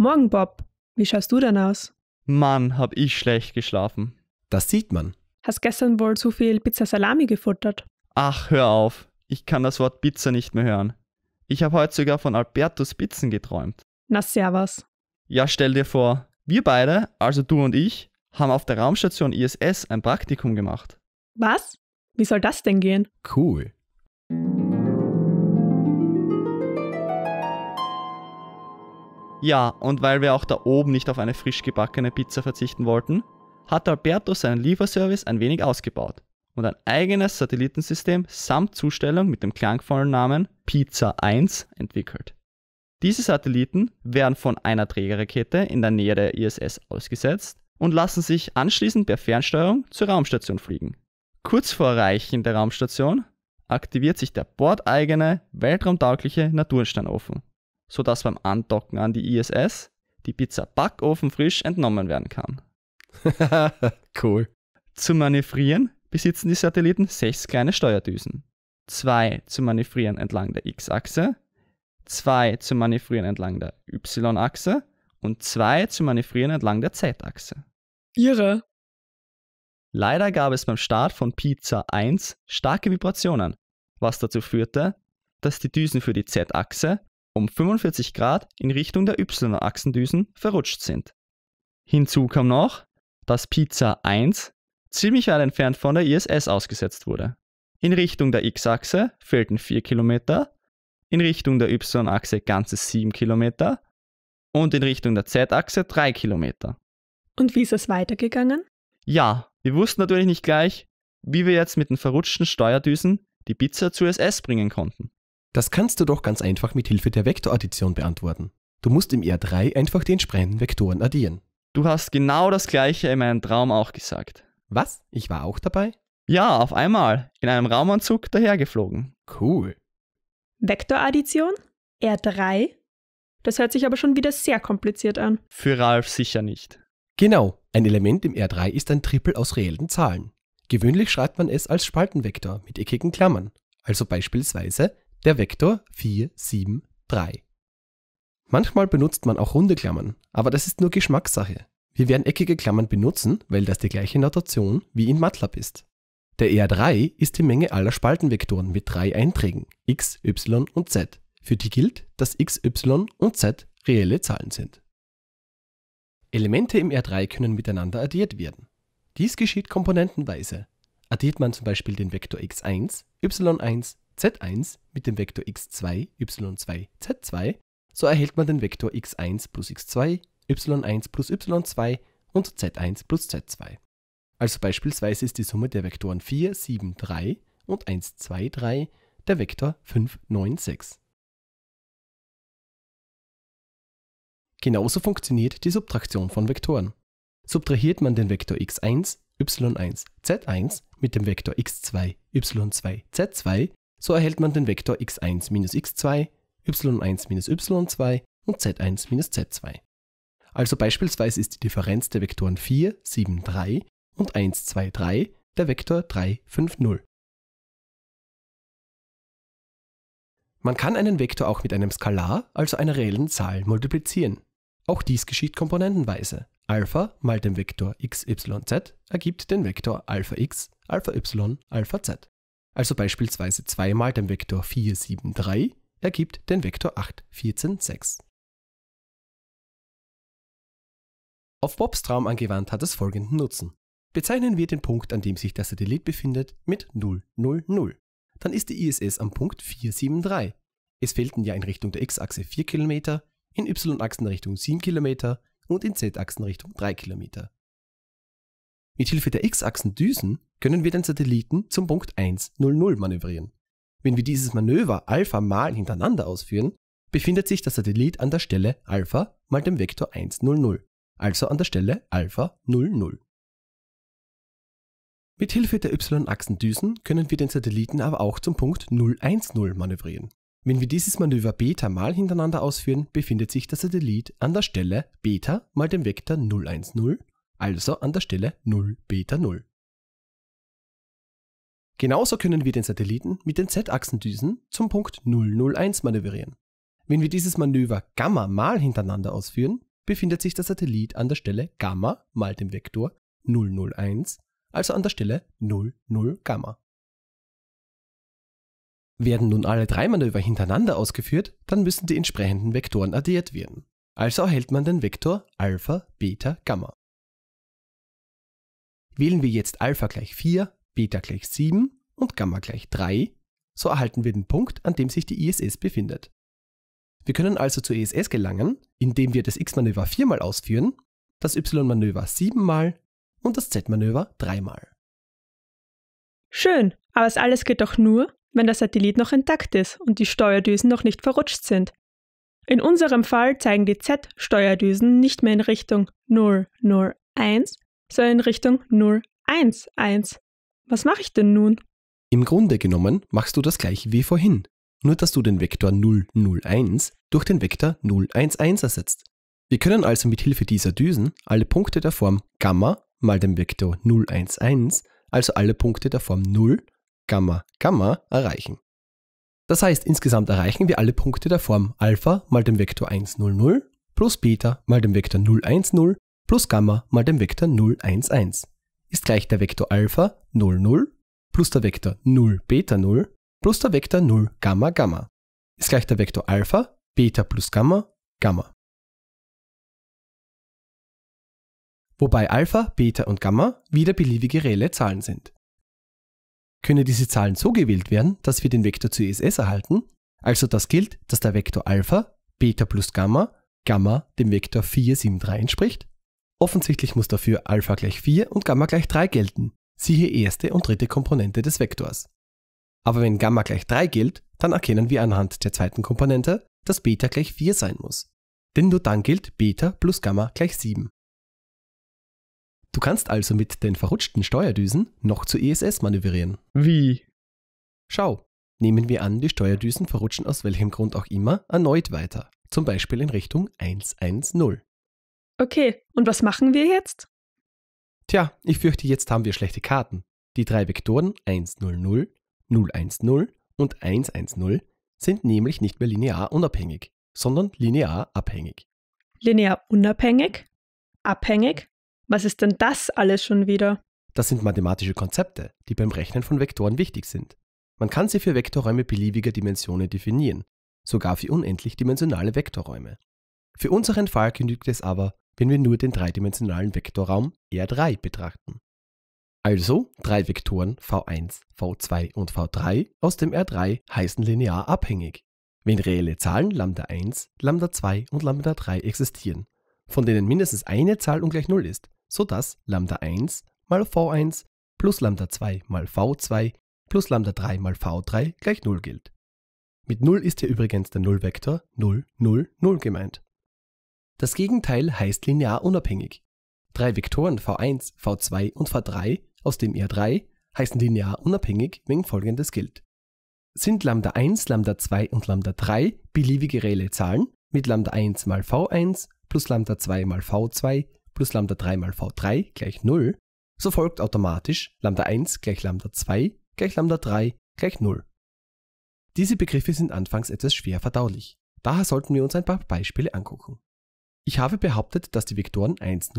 Morgen, Bob. Wie schaust du denn aus? Mann, hab ich schlecht geschlafen. Das sieht man. Hast gestern wohl zu viel Pizza Salami gefuttert? Ach, hör auf. Ich kann das Wort Pizza nicht mehr hören. Ich habe heute sogar von Albertus Pizzen geträumt. Na, servus. Ja, stell dir vor, wir beide, also du und ich, haben auf der Raumstation ISS ein Praktikum gemacht. Was? Wie soll das denn gehen? Cool. Ja, und weil wir auch da oben nicht auf eine frisch gebackene Pizza verzichten wollten, hat Alberto seinen Lieferservice ein wenig ausgebaut und ein eigenes Satellitensystem samt Zustellung mit dem klangvollen Namen Pizza 1 entwickelt. Diese Satelliten werden von einer Trägerrakete in der Nähe der ISS ausgesetzt und lassen sich anschließend per Fernsteuerung zur Raumstation fliegen. Kurz vor Erreichen der Raumstation aktiviert sich der bordeigene, weltraumtaugliche Natursteinofen sodass beim Andocken an die ISS die Pizza backofenfrisch entnommen werden kann. cool. Zum Manövrieren besitzen die Satelliten sechs kleine Steuerdüsen. Zwei zum Manövrieren entlang der X-Achse, zwei zum Manövrieren entlang der Y-Achse und zwei zum Manövrieren entlang der Z-Achse. Irre. Leider gab es beim Start von Pizza 1 starke Vibrationen, was dazu führte, dass die Düsen für die Z-Achse um 45 Grad in Richtung der Y-Achsendüsen verrutscht sind. Hinzu kam noch, dass Pizza 1 ziemlich weit entfernt von der ISS ausgesetzt wurde. In Richtung der X-Achse fehlten 4 Kilometer, in Richtung der Y-Achse ganze 7 Kilometer und in Richtung der Z-Achse 3 Kilometer. Und wie ist es weitergegangen? Ja, wir wussten natürlich nicht gleich, wie wir jetzt mit den verrutschten Steuerdüsen die Pizza zur ISS bringen konnten. Das kannst du doch ganz einfach mit Hilfe der Vektoraddition beantworten. Du musst im e R3 einfach die entsprechenden Vektoren addieren. Du hast genau das gleiche in meinem Traum auch gesagt. Was? Ich war auch dabei? Ja, auf einmal. In einem Raumanzug dahergeflogen. Cool. Vektoraddition? E R3? Das hört sich aber schon wieder sehr kompliziert an. Für Ralf sicher nicht. Genau, ein Element im e R3 ist ein Triple aus reellen Zahlen. Gewöhnlich schreibt man es als Spaltenvektor mit eckigen Klammern, also beispielsweise der Vektor 4, 7, 3. Manchmal benutzt man auch runde Klammern, aber das ist nur Geschmackssache. Wir werden eckige Klammern benutzen, weil das die gleiche Notation wie in MATLAB ist. Der e R3 ist die Menge aller Spaltenvektoren mit drei Einträgen x, y und z. Für die gilt, dass x, y und z reelle Zahlen sind. Elemente im e R3 können miteinander addiert werden. Dies geschieht komponentenweise. Addiert man zum Beispiel den Vektor x1, y1, z1 mit dem Vektor x2, y2, z2, so erhält man den Vektor x1 plus x2, y1 plus y2 und z1 plus z2. Also beispielsweise ist die Summe der Vektoren 4, 7, 3 und 1, 2, 3 der Vektor 5, 9, 6. Genauso funktioniert die Subtraktion von Vektoren. Subtrahiert man den Vektor x1, y1, z1 mit dem Vektor x2, y2, z2, so erhält man den Vektor x1 x2, y1 y2 und z1 z2. Also beispielsweise ist die Differenz der Vektoren 4, 7, 3 und 1, 2, 3 der Vektor 3, 5, 0. Man kann einen Vektor auch mit einem Skalar, also einer reellen Zahl, multiplizieren. Auch dies geschieht komponentenweise. Alpha mal dem Vektor x, y, z ergibt den Vektor alpha x, alpha y, alpha z also beispielsweise 2 mal den Vektor 4, 7, 3 ergibt den Vektor 8, 14, 6. Auf Bobs Traum angewandt hat es folgenden Nutzen. Bezeichnen wir den Punkt, an dem sich der Satellit befindet, mit 0, 0, 0. Dann ist die ISS am Punkt 473. Es fehlten ja in Richtung der X-Achse 4 km, in Y-Achsenrichtung 7 km und in Z-Achsenrichtung 3 km. Mit Hilfe der x-Achsendüsen können wir den Satelliten zum Punkt 100 manövrieren. Wenn wir dieses Manöver Alpha mal hintereinander ausführen, befindet sich der Satellit an der Stelle Alpha mal dem Vektor 100, also an der Stelle Alpha 00. Mit Hilfe der y-Achsendüsen können wir den Satelliten aber auch zum Punkt 010 manövrieren. Wenn wir dieses Manöver Beta mal hintereinander ausführen, befindet sich der Satellit an der Stelle Beta mal dem Vektor 010 1, also an der Stelle 0 Beta 0. Genauso können wir den Satelliten mit den Z-Achsendüsen zum Punkt 001 manövrieren. Wenn wir dieses Manöver Gamma mal hintereinander ausführen, befindet sich der Satellit an der Stelle Gamma mal dem Vektor 001, also an der Stelle 00 Gamma. Werden nun alle drei Manöver hintereinander ausgeführt, dann müssen die entsprechenden Vektoren addiert werden. Also erhält man den Vektor Alpha, Beta, Gamma. Wählen wir jetzt Alpha gleich 4, Beta gleich 7 und Gamma gleich 3, so erhalten wir den Punkt, an dem sich die ISS befindet. Wir können also zur ISS gelangen, indem wir das X-Manöver viermal ausführen, das Y-Manöver siebenmal und das Z-Manöver dreimal. Schön, aber das alles geht doch nur, wenn der Satellit noch intakt ist und die Steuerdüsen noch nicht verrutscht sind. In unserem Fall zeigen die Z-Steuerdüsen nicht mehr in Richtung 001, sondern in Richtung 0, 1, 1. Was mache ich denn nun? Im Grunde genommen machst du das gleiche wie vorhin, nur dass du den Vektor 0, 0, 1 durch den Vektor 0, 1, 1 ersetzt. Wir können also mit Hilfe dieser Düsen alle Punkte der Form Gamma mal dem Vektor 0, 1, 1, also alle Punkte der Form 0, Gamma, Gamma erreichen. Das heißt, insgesamt erreichen wir alle Punkte der Form Alpha mal dem Vektor 1, 0, 0 plus Beta mal dem Vektor 0, 1, 0 plus Gamma mal dem Vektor 0, 1, 1 ist gleich der Vektor Alpha 0, 0 plus der Vektor 0, Beta 0 plus der Vektor 0, Gamma, Gamma ist gleich der Vektor Alpha, Beta plus Gamma, Gamma. Wobei Alpha, Beta und Gamma wieder beliebige reelle Zahlen sind. Können diese Zahlen so gewählt werden, dass wir den Vektor zu ISS erhalten, also das gilt, dass der Vektor Alpha, Beta plus Gamma, Gamma dem Vektor 473 entspricht Offensichtlich muss dafür Alpha gleich 4 und Gamma gleich 3 gelten, siehe erste und dritte Komponente des Vektors. Aber wenn Gamma gleich 3 gilt, dann erkennen wir anhand der zweiten Komponente, dass Beta gleich 4 sein muss. Denn nur dann gilt Beta plus Gamma gleich 7. Du kannst also mit den verrutschten Steuerdüsen noch zur ISS e manövrieren. Wie? Schau, nehmen wir an, die Steuerdüsen verrutschen aus welchem Grund auch immer erneut weiter, zum Beispiel in Richtung 110. Okay, und was machen wir jetzt? Tja, ich fürchte, jetzt haben wir schlechte Karten. Die drei Vektoren 100, 010 und 110 sind nämlich nicht mehr linear unabhängig, sondern linear abhängig. Linear unabhängig? Abhängig? Was ist denn das alles schon wieder? Das sind mathematische Konzepte, die beim Rechnen von Vektoren wichtig sind. Man kann sie für Vektorräume beliebiger Dimensionen definieren, sogar für unendlich dimensionale Vektorräume. Für unseren Fall genügt es aber, wenn wir nur den dreidimensionalen Vektorraum R3 betrachten. Also drei Vektoren v1, v2 und v3 aus dem R3 heißen linear abhängig, wenn reelle Zahlen lambda 1, lambda 2 und lambda 3 existieren, von denen mindestens eine Zahl ungleich 0 ist, sodass lambda 1 mal v1 plus lambda 2 mal v2 plus lambda 3 mal v3 gleich 0 gilt. Mit 0 ist hier übrigens der Nullvektor 0, 0, 0 gemeint. Das Gegenteil heißt linear unabhängig. Drei Vektoren v1, v2 und v3 aus dem R3 heißen linear unabhängig, wenn folgendes gilt. Sind Lambda 1, Lambda 2 und Lambda 3 beliebige reelle Zahlen mit Lambda 1 mal v1 plus Lambda 2 mal v2 plus Lambda 3 mal v3 gleich 0, so folgt automatisch Lambda 1 gleich Lambda 2 gleich Lambda 3 gleich 0. Diese Begriffe sind anfangs etwas schwer verdaulich. Daher sollten wir uns ein paar Beispiele angucken. Ich habe behauptet, dass die Vektoren 100,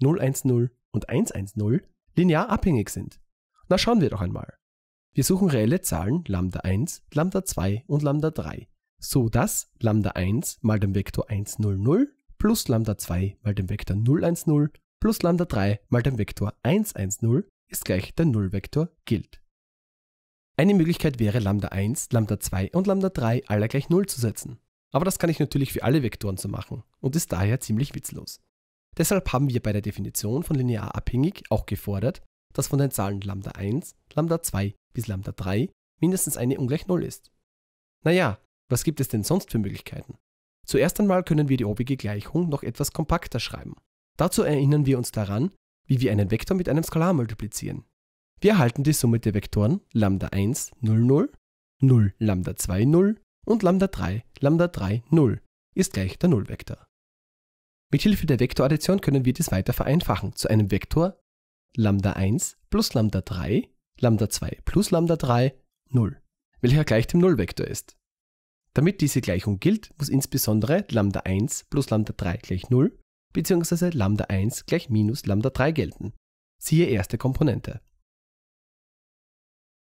010 und 110 linear abhängig sind. Na schauen wir doch einmal. Wir suchen reelle Zahlen Lambda 1, Lambda 2 und Lambda 3, so dass Lambda 1 mal dem Vektor 100 plus Lambda 2 mal dem Vektor 010 plus Lambda 3 mal dem Vektor 110 ist gleich der Nullvektor gilt. Eine Möglichkeit wäre Lambda 1, Lambda 2 und Lambda 3 alle gleich 0 zu setzen. Aber das kann ich natürlich für alle Vektoren so machen und ist daher ziemlich witzlos. Deshalb haben wir bei der Definition von linear abhängig auch gefordert, dass von den Zahlen Lambda 1, Lambda 2 bis Lambda 3 mindestens eine ungleich 0 ist. Naja, was gibt es denn sonst für Möglichkeiten? Zuerst einmal können wir die obige Gleichung noch etwas kompakter schreiben. Dazu erinnern wir uns daran, wie wir einen Vektor mit einem Skalar multiplizieren. Wir erhalten die Summe der Vektoren lambda 1, 0, 0, 0, lambda 2, 0 und Lambda 3, Lambda 3, 0 ist gleich der Nullvektor. Mithilfe der Vektoraddition können wir dies weiter vereinfachen zu einem Vektor Lambda 1 plus Lambda 3, Lambda 2 plus Lambda 3, 0, welcher gleich dem Nullvektor ist. Damit diese Gleichung gilt, muss insbesondere Lambda 1 plus Lambda 3 gleich 0 bzw. Lambda 1 gleich minus Lambda 3 gelten. Siehe erste Komponente.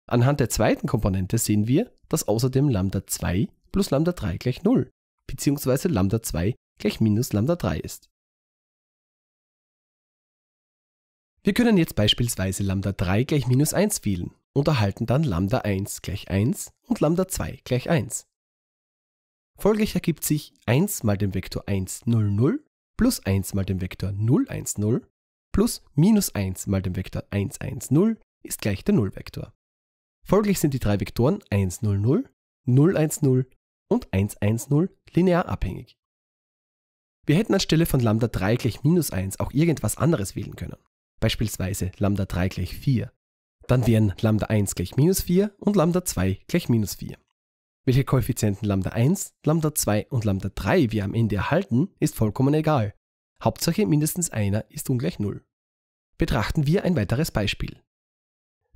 Anhand der zweiten Komponente sehen wir, dass außerdem Lambda 2 plus Lambda 3 gleich 0 bzw. Lambda 2 gleich minus Lambda 3 ist. Wir können jetzt beispielsweise Lambda 3 gleich minus 1 wählen und erhalten dann Lambda 1 gleich 1 und Lambda 2 gleich 1. Folglich ergibt sich 1 mal dem Vektor 1, 0, 0 plus 1 mal dem Vektor 0, 1, 0 plus minus 1 mal dem Vektor 1, 1, 0 ist gleich der Nullvektor. Folglich sind die drei Vektoren 1, 0, 0, 0, 1, 0 und 1, 1, 0 linear abhängig. Wir hätten anstelle von Lambda 3 gleich minus 1 auch irgendwas anderes wählen können, beispielsweise Lambda 3 gleich 4. Dann wären Lambda 1 gleich minus 4 und Lambda 2 gleich minus 4. Welche Koeffizienten Lambda 1, Lambda 2 und Lambda 3 wir am Ende erhalten, ist vollkommen egal. Hauptsache mindestens einer ist ungleich 0. Betrachten wir ein weiteres Beispiel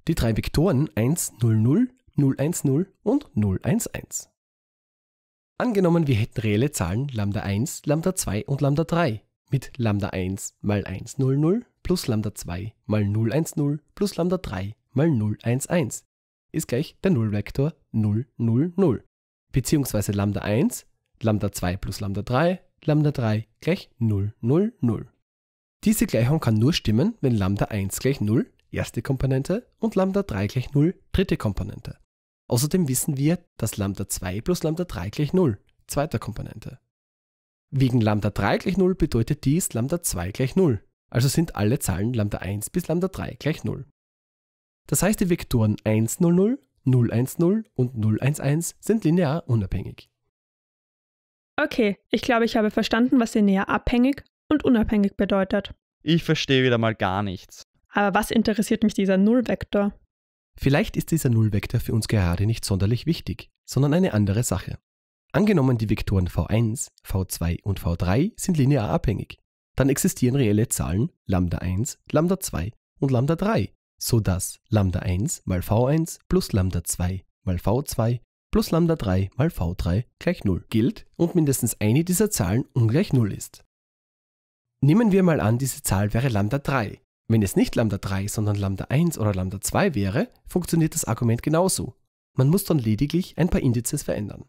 die drei Vektoren 1, 0, 0, 0, 1, 0 und 0, 1, 1. Angenommen, wir hätten reelle Zahlen Lambda 1, Lambda 2 und Lambda 3 mit Lambda 1 mal 1, 0, 0 plus Lambda 2 mal 0, 1, 0 plus Lambda 3 mal 0, 1, 1 ist gleich der Nullvektor 0, 0, 0 beziehungsweise Lambda 1, Lambda 2 plus Lambda 3, Lambda 3 gleich 0, 0, 0. Diese Gleichung kann nur stimmen, wenn Lambda 1 gleich 0, erste Komponente, und Lambda 3 gleich 0, dritte Komponente. Außerdem wissen wir, dass Lambda 2 plus Lambda 3 gleich 0, zweiter Komponente. Wegen Lambda 3 gleich 0 bedeutet dies Lambda 2 gleich 0, also sind alle Zahlen Lambda 1 bis Lambda 3 gleich 0. Das heißt, die Vektoren 1, 0, 0, 0, 1, 0 und 0, 1, 1 sind linear unabhängig. Okay, ich glaube, ich habe verstanden, was linear abhängig und unabhängig bedeutet. Ich verstehe wieder mal gar nichts. Aber was interessiert mich dieser Nullvektor? Vielleicht ist dieser Nullvektor für uns gerade nicht sonderlich wichtig, sondern eine andere Sache. Angenommen, die Vektoren v1, v2 und v3 sind linear abhängig. Dann existieren reelle Zahlen lambda 1, lambda 2 und lambda 3, sodass lambda 1 mal v1 plus lambda 2 mal v2 plus lambda 3 mal v3 gleich 0 gilt und mindestens eine dieser Zahlen ungleich 0 ist. Nehmen wir mal an, diese Zahl wäre lambda 3 wenn es nicht Lambda 3, sondern Lambda 1 oder Lambda 2 wäre, funktioniert das Argument genauso. Man muss dann lediglich ein paar Indizes verändern.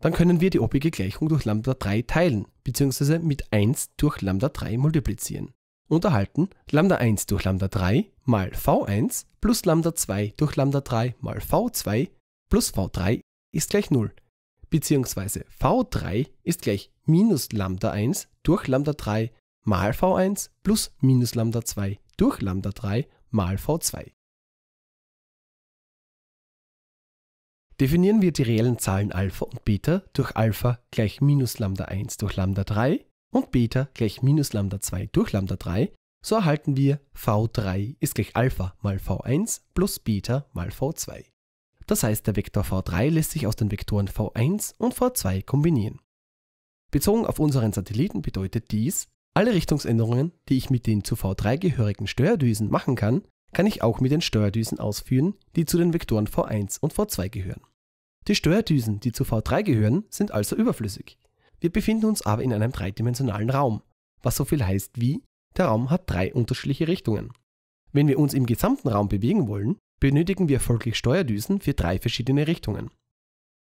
Dann können wir die obige Gleichung durch Lambda 3 teilen, bzw. mit 1 durch Lambda 3 multiplizieren und erhalten Lambda 1 durch Lambda 3 mal V1 plus Lambda 2 durch Lambda 3 mal V2 plus V3 ist gleich 0, beziehungsweise V3 ist gleich minus Lambda 1 durch Lambda 3 mal v1 plus minus lambda 2 durch lambda 3 mal v2. Definieren wir die reellen Zahlen Alpha und Beta durch Alpha gleich minus Lambda 1 durch Lambda 3 und Beta gleich minus Lambda 2 durch Lambda 3, so erhalten wir V3 ist gleich Alpha mal V1 plus Beta mal V2. Das heißt, der Vektor V3 lässt sich aus den Vektoren V1 und V2 kombinieren. Bezogen auf unseren Satelliten bedeutet dies, alle Richtungsänderungen, die ich mit den zu V3 gehörigen Steuerdüsen machen kann, kann ich auch mit den Steuerdüsen ausführen, die zu den Vektoren V1 und V2 gehören. Die Steuerdüsen, die zu V3 gehören, sind also überflüssig. Wir befinden uns aber in einem dreidimensionalen Raum, was so viel heißt wie, der Raum hat drei unterschiedliche Richtungen. Wenn wir uns im gesamten Raum bewegen wollen, benötigen wir folglich Steuerdüsen für drei verschiedene Richtungen.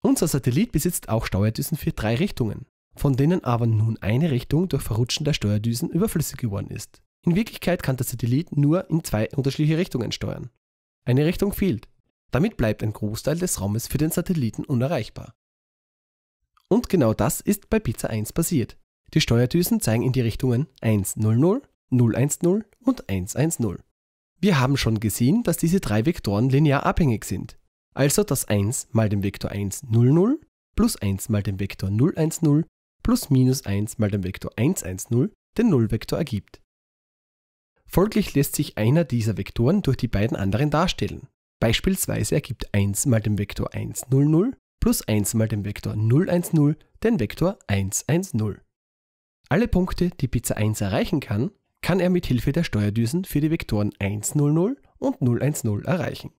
Unser Satellit besitzt auch Steuerdüsen für drei Richtungen von denen aber nun eine Richtung durch Verrutschen der Steuerdüsen überflüssig geworden ist. In Wirklichkeit kann der Satellit nur in zwei unterschiedliche Richtungen steuern. Eine Richtung fehlt. Damit bleibt ein Großteil des Raumes für den Satelliten unerreichbar. Und genau das ist bei Pizza 1 passiert. Die Steuerdüsen zeigen in die Richtungen 100, 010 und 110. Wir haben schon gesehen, dass diese drei Vektoren linear abhängig sind. Also dass 1 mal dem Vektor 100 plus 1 mal dem Vektor 010 plus minus 1 mal dem Vektor 1, 1, 0 den Nullvektor ergibt. Folglich lässt sich einer dieser Vektoren durch die beiden anderen darstellen. Beispielsweise ergibt 1 mal dem Vektor 1, 0, 0 plus 1 mal dem Vektor 0, 1, 0 den Vektor 1, 1, 0. Alle Punkte, die Pizza 1 erreichen kann, kann er mit Hilfe der Steuerdüsen für die Vektoren 1, 0, 0 und 0, 1, 0 erreichen.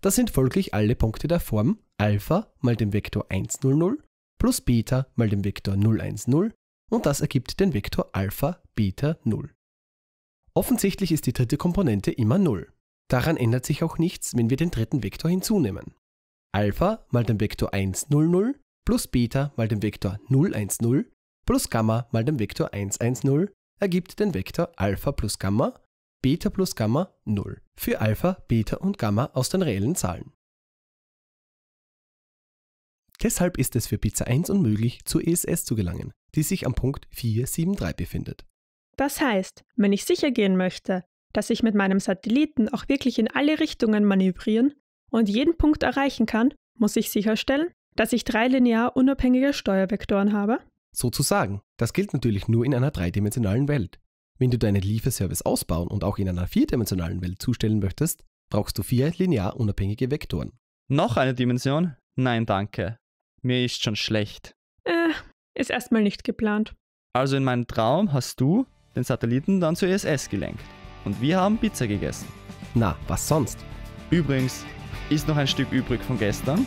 Das sind folglich alle Punkte der Form α mal dem Vektor 1, 0, 0 plus Beta mal dem Vektor 0, 1, 0 und das ergibt den Vektor Alpha, Beta, 0. Offensichtlich ist die dritte Komponente immer 0. Daran ändert sich auch nichts, wenn wir den dritten Vektor hinzunehmen. Alpha mal dem Vektor 1, 0, 0 plus Beta mal dem Vektor 0, 1, 0 plus Gamma mal dem Vektor 1, 1, 0 ergibt den Vektor Alpha plus Gamma, Beta plus Gamma 0 für Alpha, Beta und Gamma aus den reellen Zahlen. Deshalb ist es für Pizza 1 unmöglich, zur ESS zu gelangen, die sich am Punkt 473 befindet. Das heißt, wenn ich sicher gehen möchte, dass ich mit meinem Satelliten auch wirklich in alle Richtungen manövrieren und jeden Punkt erreichen kann, muss ich sicherstellen, dass ich drei linear unabhängige Steuervektoren habe? Sozusagen. Das gilt natürlich nur in einer dreidimensionalen Welt. Wenn du deinen Lieferservice ausbauen und auch in einer vierdimensionalen Welt zustellen möchtest, brauchst du vier linear unabhängige Vektoren. Noch eine Dimension? Nein, danke. Mir ist schon schlecht. Äh, ist erstmal nicht geplant. Also in meinem Traum hast du den Satelliten dann zur ISS e gelenkt. Und wir haben Pizza gegessen. Na, was sonst? Übrigens, ist noch ein Stück übrig von gestern.